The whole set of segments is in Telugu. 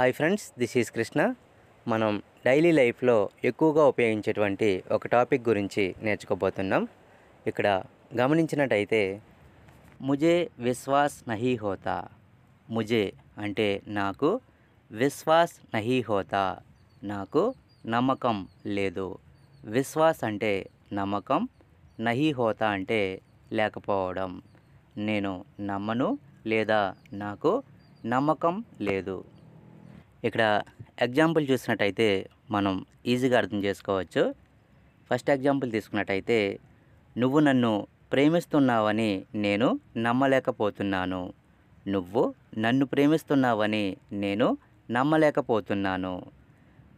hi friends this is Krishna మనం డైలీ లైఫ్లో ఎక్కువగా ఉపయోగించేటువంటి ఒక టాపిక్ గురించి నేర్చుకోబోతున్నాం ఇక్కడ గమనించినట్టయితే ముజే విశ్వాస్ నహీ హోతా ముజే అంటే నాకు విశ్వాస్ నహీ హోతా నాకు నమ్మకం లేదు విశ్వాస్ అంటే నమ్మకం నహీ హోతా అంటే లేకపోవడం నేను నమ్మను లేదా నాకు నమ్మకం లేదు ఇక్కడ ఎగ్జాంపుల్ చూసినట్టయితే మనం ఈజీగా అర్థం చేసుకోవచ్చు ఫస్ట్ ఎగ్జాంపుల్ తీసుకున్నట్టయితే నువ్వు నన్ను ప్రేమిస్తున్నావని నేను నమ్మలేకపోతున్నాను నువ్వు నన్ను ప్రేమిస్తున్నావని నేను నమ్మలేకపోతున్నాను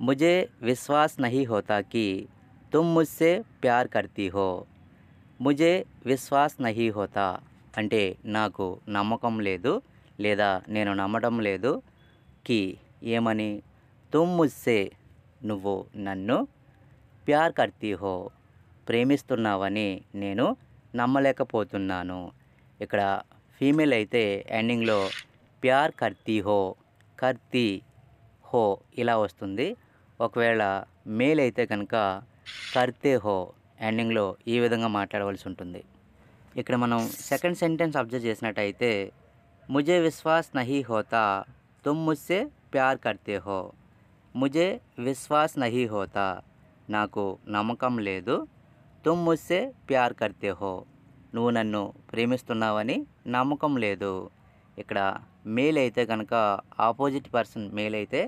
ముజే విశ్వాస్ నహి హోతాకి తుమ్ ముస్సే ప్యార్ కర్తీ హో ముజే విశ్వాస్ నహి హోతా అంటే నాకు నమ్మకం లేదు లేదా నేను నమ్మటం లేదు కి ఏమని తుమ్ ముస్సే నువ్వు నన్ను ప్యార్ కర్తీ హో ప్రేమిస్తున్నావని నేను నమ్మలేకపోతున్నాను ఇక్కడ ఫీమేల్ అయితే ఎండింగ్లో ప్యార్ కర్తీ హో కర్తీ హో ఇలా వస్తుంది ఒకవేళ మేల్ అయితే కనుక కర్తే హో ఎండింగ్లో ఈ విధంగా మాట్లాడవలసి ఉంటుంది ఇక్కడ మనం సెకండ్ సెంటెన్స్ అబ్జర్వ్ చేసినట్టయితే ముజే విశ్వాస్ నహి హోతా తుమ్ ముస్సే ప్యార్ కర్తే హో ముజే విశ్వాస్ నహీ హోతా నాకు నమ్మకం లేదు తుమ్ ముస్సే ప్యార్ కర్తే హో నువ్వు నన్ను ప్రేమిస్తున్నావని నమ్మకం లేదు ఇక్కడ మేల్ అయితే కనుక ఆపోజిట్ పర్సన్ మేల్ అయితే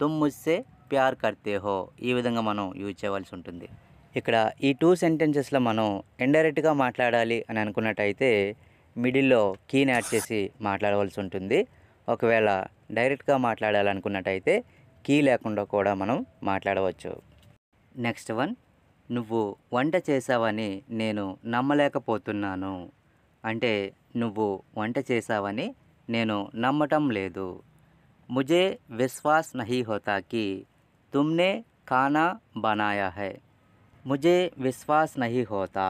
తుమ్ ముస్సే ప్యార్ కర్తే హో ఈ విధంగా మనం యూజ్ చేయవలసి ఉంటుంది ఇక్కడ ఈ టూ సెంటెన్సెస్లో మనం ఇండైరెక్ట్గా మాట్లాడాలి అని అనుకున్నట్టయితే మిడిల్లో కీని యాడ్ చేసి మాట్లాడవలసి ఉంటుంది ఒకవేళ డైరెక్ట్గా మాట్లాడాలనుకున్నట్టయితే కీ లేకుండా కూడా మనం మాట్లాడవచ్చు నెక్స్ట్ వన్ నువ్వు వంట చేశావని నేను నమ్మలేకపోతున్నాను అంటే నువ్వు వంట చేశావని నేను నమ్మటం లేదు ముజే విశ్వాస్ నహి హోతాకి తుమ్నే ఖానా బనాయా హై ముజే విశ్వాస్ నహి హోతా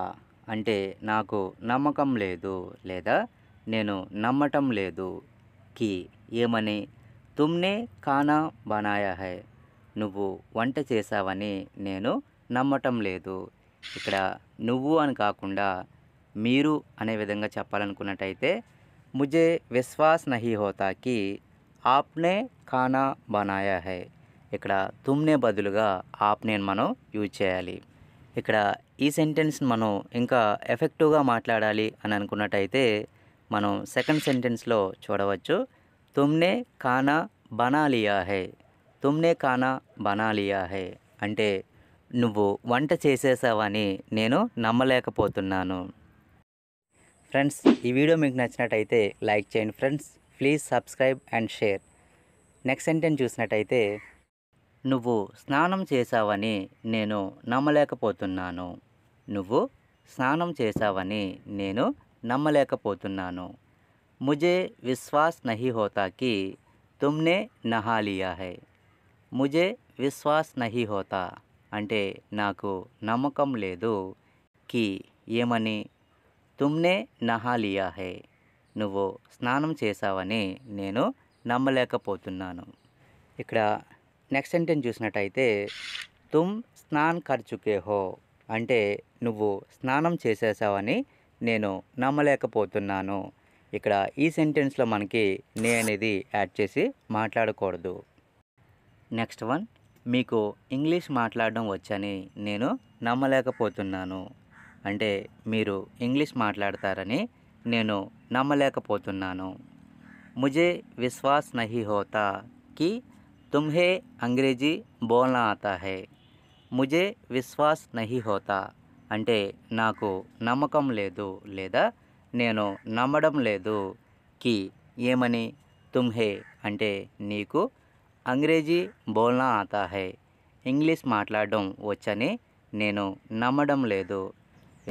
అంటే నాకు నమ్మకం లేదు లేదా నేను నమ్మటం లేదు కి ఏమని తుమ్నే ఖానా బనాయా హై నువ్వు వంట చేశావని నేను నమ్మటం లేదు ఇక్కడ నువ్వు అని కాకుండా మీరు అనే విధంగా చెప్పాలనుకున్నట్టయితే ముజే విశ్వాస్ నహి హోతాకి ఆప్నే ఖానా బనాయా హై ఇక్కడ తుమ్నే బదులుగా ఆప్నే మనం యూజ్ చేయాలి ఇక్కడ ఈ సెంటెన్స్ మనం ఇంకా ఎఫెక్టివ్గా మాట్లాడాలి అని అనుకున్నట్టయితే మనం సెకండ్ సెంటెన్స్లో చూడవచ్చు తుమ్నే కానా బనాలియా హే తుమ్నే కానా బనాలియా హే అంటే నువ్వు వంట చేసేసావని నేను నమ్మలేకపోతున్నాను ఫ్రెండ్స్ ఈ వీడియో మీకు నచ్చినట్టయితే లైక్ చేయండి friends please subscribe and share next sentence చూసినట్టయితే నువ్వు స్నానం చేశావని నేను నమ్మలేకపోతున్నాను నువ్వు స్నానం చేశావని నేను నమ్మలేకపోతున్నాను ముజే విశ్వాస్ నహి హోతాకి తుమ్నే నహా లియా హై ముజే విశ్వాస్ నహి హోతా అంటే నాకు నమ్మకం లేదు కి ఏమని తుమ్నే నహా లియా హై నువ్వు స్నానం చేశావని నేను నమ్మలేకపోతున్నాను ఇక్కడ నెక్స్ట్ సెంటెన్స్ చూసినట్టయితే తుమ్ స్నాన్ ఖర్చుకే హో అంటే నువ్వు స్నానం చేసేసావని నేను నమ్మలేకపోతున్నాను ఇక్కడ ఈ సెంటెన్స్లో మనకి నే అనేది యాడ్ చేసి మాట్లాడకూడదు నెక్స్ట్ వన్ మీకు ఇంగ్లీష్ మాట్లాడడం వచ్చని నేను నమ్మలేకపోతున్నాను అంటే మీరు ఇంగ్లీష్ మాట్లాడతారని నేను నమ్మలేకపోతున్నాను ముజే విశ్వాస్ నహి హోతా కి తుమ్హే అంగ్రేజీ బోల్నా ఆతా హే ముజే విశ్వాస్ నహి హోతా అంటే నాకు నమ్మకం లేదు లేదా నేను నమ్మడం లేదు కి ఏమని తుమ్హే అంటే నీకు అంగ్రేజీ బోల్నా ఆతా హై ఇంగ్లీష్ మాట్లాడడం వచ్చని నేను నమ్మడం లేదు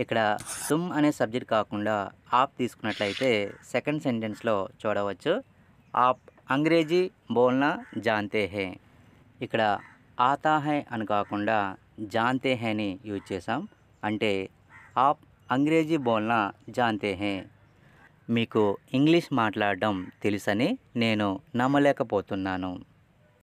ఇక్కడ తుమ్ అనే సబ్జెక్ట్ కాకుండా ఆప్ తీసుకున్నట్లయితే సెకండ్ సెంటెన్స్లో చూడవచ్చు ఆప్ అంగ్రేజీ బోల్నా జాన్తే హే ఇక్కడ ఆతా హై అని కాకుండా జాంతే హేని యూజ్ చేసాం అంటే ఆప్ అంగ్రేజీ బోల్నా జాంతే హే మీకు ఇంగ్లీష్ మాట్లాడడం తెలుసని నేను నమ్మలేకపోతున్నాను